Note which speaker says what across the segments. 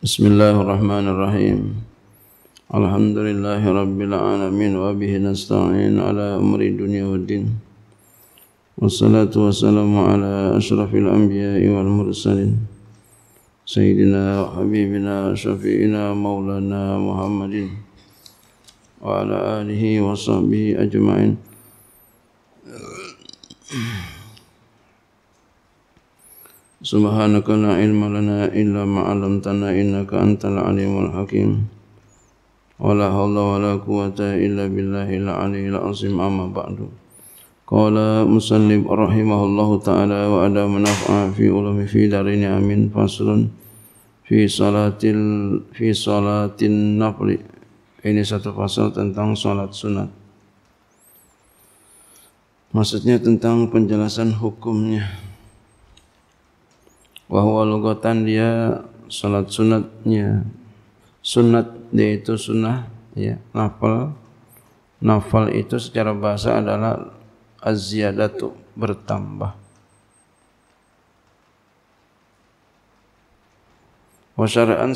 Speaker 1: بسم الله الرحمن الرحيم الحمد لله رب العالمين وبه نستعين على أمر الدنيا والدين والصلاة والسلام على أشرف الأنبياء والمرسلين سيدنا وحبيبنا شفيعنا مولانا محمد وعلى آله وصحبه أجمعين Subhanaka la ilma lana illa ma'alamtana innaka antal alimul hakim Wa la hawla wa la quwata illa billahi la alihi la azim amma ba'du Qala musallib rahimahullahu ta'ala wa ada manaf'a fi ulami fi darini amin faslun Fi salatil fi salatin nafli Ini satu pasal tentang salat sunat Maksudnya tentang penjelasan hukumnya wa huwa dia salat sunatnya sunat dia itu sunnah ya nafal nafal itu secara bahasa adalah az-ziyadatu bertambah wa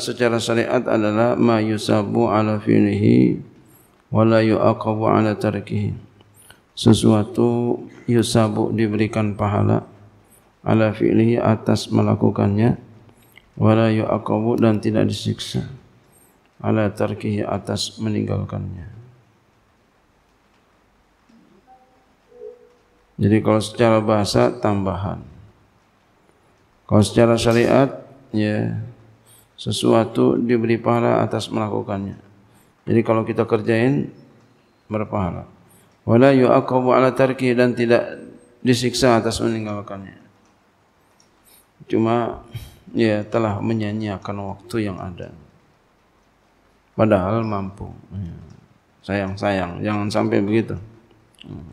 Speaker 1: secara syariat adalah ma yusabu ala finihi wa la yu'aqabu ala tarkihi sesuatu yusabu diberikan pahala ala fi'lihi atas melakukannya wala yu'aqabu dan tidak disiksa ala tarkihi atas meninggalkannya jadi kalau secara bahasa tambahan kalau secara syariat ya sesuatu diberi pahala atas melakukannya jadi kalau kita kerjain berpahala wala yu'aqabu ala tarkihi dan tidak disiksa atas meninggalkannya cuma ya telah menyanyiakan waktu yang ada padahal mampu ya. sayang-sayang jangan sampai begitu hmm.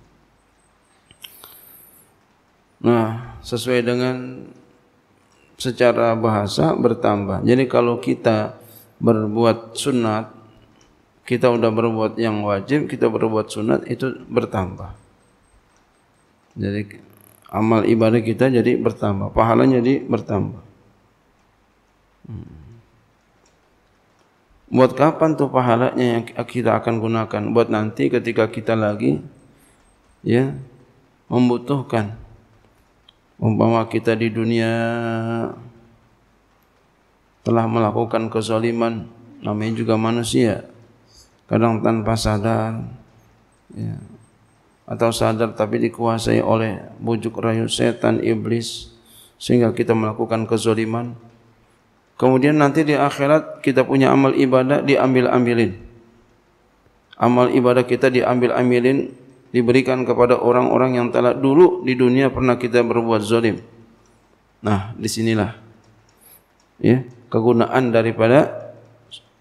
Speaker 1: nah sesuai dengan secara bahasa bertambah jadi kalau kita berbuat sunat kita sudah berbuat yang wajib kita berbuat sunat itu bertambah jadi amal ibadah kita jadi bertambah, pahalanya jadi bertambah. Hmm. Buat kapan tuh pahalanya yang kita akan gunakan? Buat nanti ketika kita lagi ya membutuhkan umpama kita di dunia telah melakukan kezaliman namanya juga manusia kadang tanpa sadar ya atau sadar tapi dikuasai oleh bujuk rayu setan iblis sehingga kita melakukan kezaliman kemudian nanti di akhirat kita punya amal ibadah diambil-ambilin amal ibadah kita diambil-ambilin diberikan kepada orang-orang yang telah dulu di dunia pernah kita berbuat zalim nah disinilah ya kegunaan daripada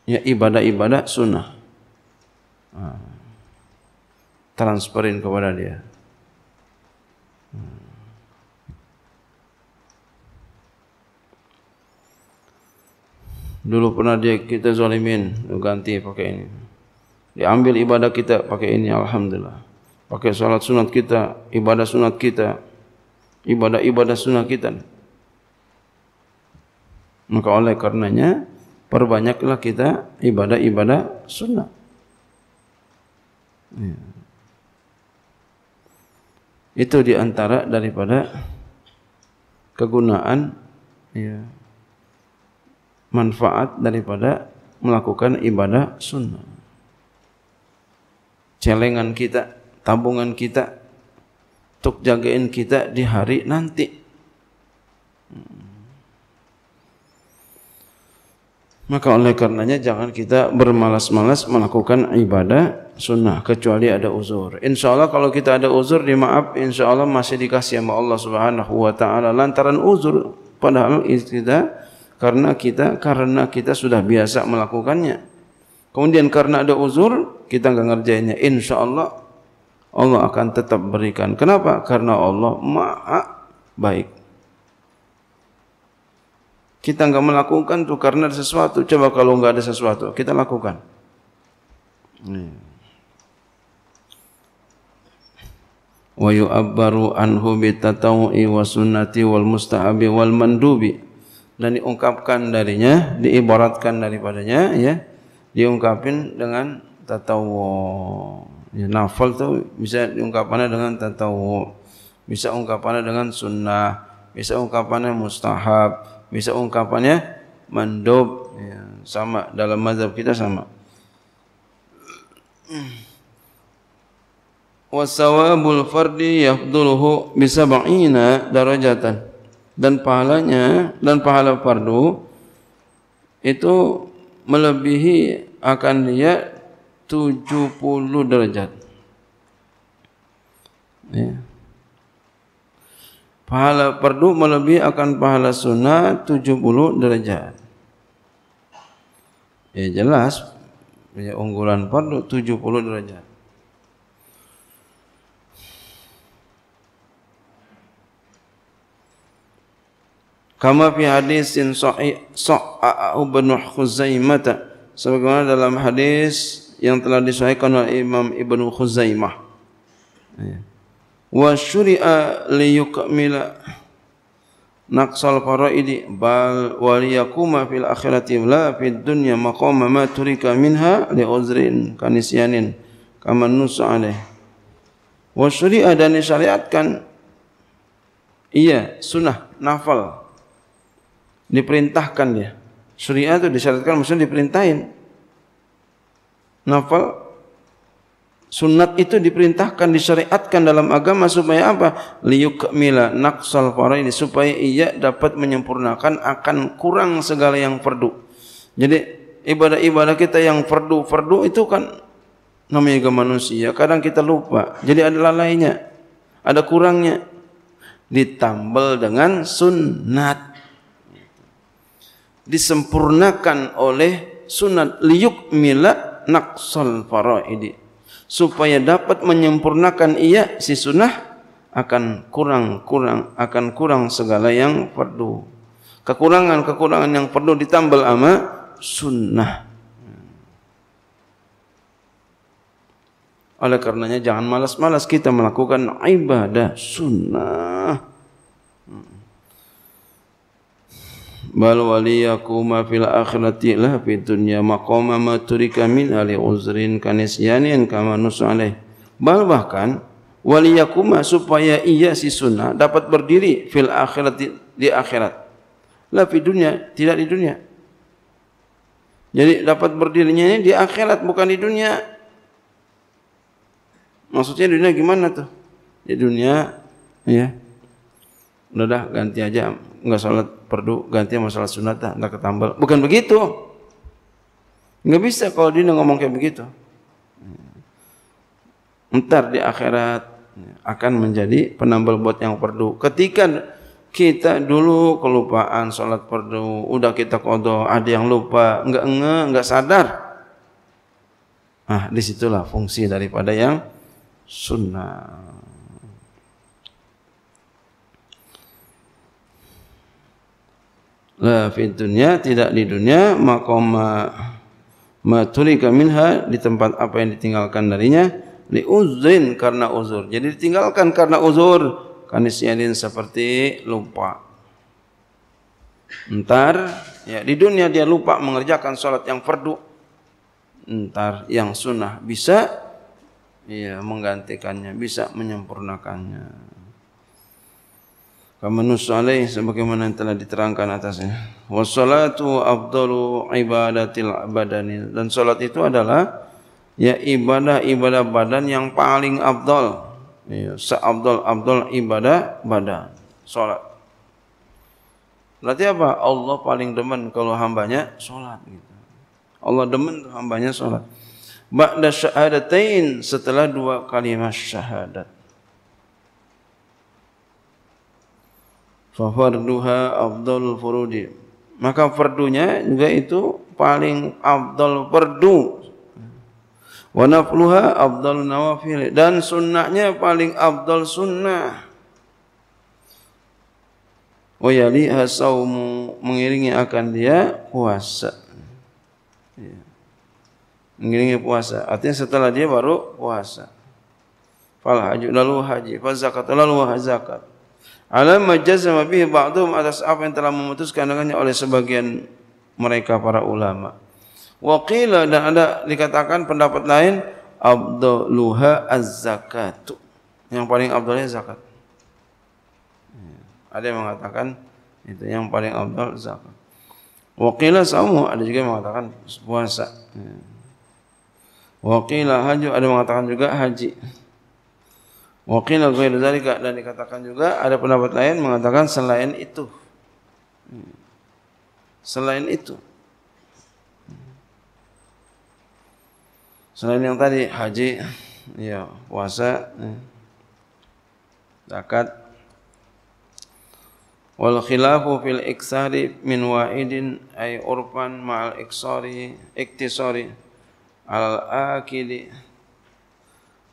Speaker 1: ya ibadah-ibadah sunnah nah transferin kepada dia. Hmm. Dulu pernah dia kita zalimin, ganti pakai ini. Diambil ibadah kita pakai ini, alhamdulillah. Pakai salat sunat kita, ibadah sunat kita, ibadah-ibadah sunat kita. Maka oleh karenanya perbanyaklah kita ibadah-ibadah sunat. Ya itu diantara daripada kegunaan ya, manfaat daripada melakukan ibadah sunnah celengan kita tabungan kita untuk jagain kita di hari nanti hmm. maka oleh karenanya jangan kita bermalas-malas melakukan ibadah sunnah kecuali ada uzur. Insya Allah kalau kita ada uzur dimaaf, Insya Allah masih dikasih sama Allah Subhanahu wa taala lantaran uzur padahal kita karena kita karena kita sudah biasa melakukannya. Kemudian karena ada uzur kita enggak ngerjainnya, Insya Allah Allah akan tetap berikan. Kenapa? Karena Allah Maha baik. Kita enggak melakukan tuh karena ada sesuatu. Coba kalau enggak ada sesuatu, kita lakukan. Hmm. ويؤبروا عنه بالتطوعي والسنتي والمستحب والمندوب dan diungkapkan darinya diibaratkan daripadanya ya diungkapin dengan tatawu ya nafal tu bisa diungkapannya dengan tatawu bisa ungkapannya dengan sunnah bisa ungkapannya mustahab bisa ungkapannya mandub ya, sama dalam mazhab kita sama wasawabul fardi yafduluhu bisa ba'ina darajatan dan pahalanya dan pahala fardu itu melebihi akan dia 70 derajat ya. pahala fardu melebihi akan pahala sunnah 70 derajat ya jelas ya, unggulan fardu 70 derajat Kama fi hadis hadisin so'a'u bin Khuzaimah sebagaimana dalam hadis yang telah disahihkan oleh Imam Ibnu Khuzaimah. Ya. Wa syuri'a li yukmila naqsal faraidi bal waliyakuma fil akhirati la fid dunya maqama ma turika minha li uzrin kanisyanin kama nusa alaih. Wa syuri'a dan disyariatkan iya sunnah nafal diperintahkan dia. Syariah itu disyaratkan mesti diperintahin. Nafal sunat itu diperintahkan disyariatkan dalam agama supaya apa? Liyukmila naqsal faraid supaya ia dapat menyempurnakan akan kurang segala yang perdu. Jadi ibadah-ibadah kita yang perdu-perdu itu kan namanya juga manusia, kadang kita lupa. Jadi ada lalainya, ada kurangnya ditambal dengan sunat disempurnakan oleh sunat liyuk mila faro ini supaya dapat menyempurnakan ia si sunnah akan kurang kurang akan kurang segala yang perlu kekurangan kekurangan yang perlu ditambal ama sunnah oleh karenanya jangan malas-malas kita melakukan ibadah sunnah bal waliyakuma fil akhirati la fi dunya maqama ma min ali uzrin kanisyanin kama nusalih bal bahkan waliyakuma supaya ia si sunnah dapat berdiri fil akhirati di akhirat la fi dunya tidak di dunia jadi dapat berdirinya ini di akhirat bukan di dunia maksudnya dunia gimana tuh di dunia ya yeah udah ganti aja enggak salat perdu ganti sama salat sunat enggak ketambal bukan begitu enggak bisa kalau dia ngomong kayak begitu entar di akhirat akan menjadi penambal buat yang perdu ketika kita dulu kelupaan salat perdu udah kita qada ada yang lupa enggak nge, enggak sadar ah disitulah fungsi daripada yang sunnah la fid dunya tidak di dunia maqama ma tulika minha di tempat apa yang ditinggalkan darinya li uzrin karena uzur jadi ditinggalkan karena uzur kanisyanin seperti lupa entar ya di dunia dia lupa mengerjakan salat yang fardu entar yang sunnah bisa ya menggantikannya bisa menyempurnakannya kama nus alaih sebagaimana yang telah diterangkan atasnya wassalatu afdalu ibadatil badani dan salat itu adalah ya ibadah ibadah badan yang paling afdal ya seabdal abdal ibadah badan salat berarti apa Allah paling demen kalau hambanya salat Allah demen hambanya salat ba'da syahadatain setelah dua kalimat syahadat fa farduha afdal furudi maka fardunya juga itu paling afdal Perdu. wa nafluha nawafil dan sunnahnya paling afdal sunnah wa yali hasaumu mengiringi akan dia puasa ya. mengiringi puasa artinya setelah dia baru puasa fal haji lalu haji fa lalu zakat Alam majazam bihi ba'dhum atas apa yang telah memutuskan dengannya oleh sebagian mereka para ulama. Wa qila dan ada dikatakan pendapat lain abdaluha az-zakat. Yang paling abdalnya zakat. Hmm. Ada yang mengatakan itu yang paling abdal zakat. Wa qila saum ada juga yang mengatakan puasa. Hmm. Wa qila haji ada yang mengatakan juga haji. Wakil Al-Ghairu Zalika dan dikatakan juga ada pendapat lain mengatakan selain itu. Selain itu. Selain yang tadi, haji, ya, puasa, ya, zakat. Wal khilafu fil iksari min wa'idin ay urfan ma'al iksari iktisari al-akili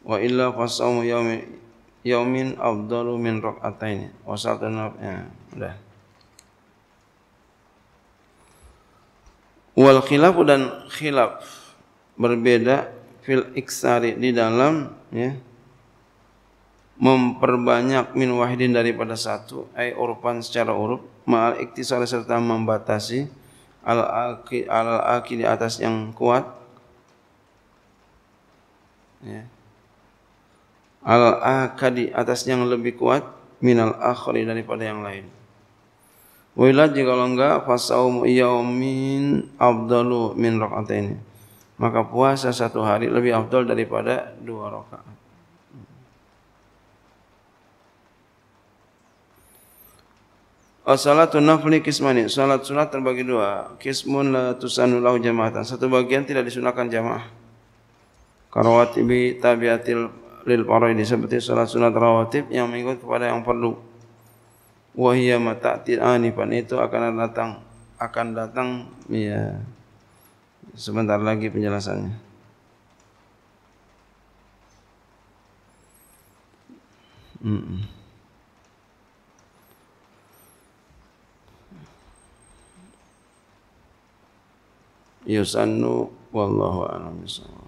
Speaker 1: wa illa fasawmu yawmi yaumin afdalu min raqataini wa satana ya udah wal khilaf dan khilaf berbeda fil iksari di dalam ya memperbanyak min wahidin daripada satu ai urfan secara urup ma'al iktisar serta membatasi al aqil al aqil di atas yang kuat ya al-akadi atas yang lebih kuat min al akhri daripada yang lain. Wailat jika kalau enggak fasaum yaumin afdalu min raqataini. Maka puasa satu hari lebih afdal daripada dua rakaat. As-salatu nafli kismani. Salat sunat terbagi dua. Kismun la tusannu lahu jama'atan. Satu bagian tidak disunahkan jamaah. Karawatibi tabiatil lil ini seperti salat sunat rawatib yang mengikut kepada yang perlu. Wa hiya mata'til anifan itu akan datang akan datang ya sebentar lagi penjelasannya. Hmm. Yusannu wallahu a'lam bissawab.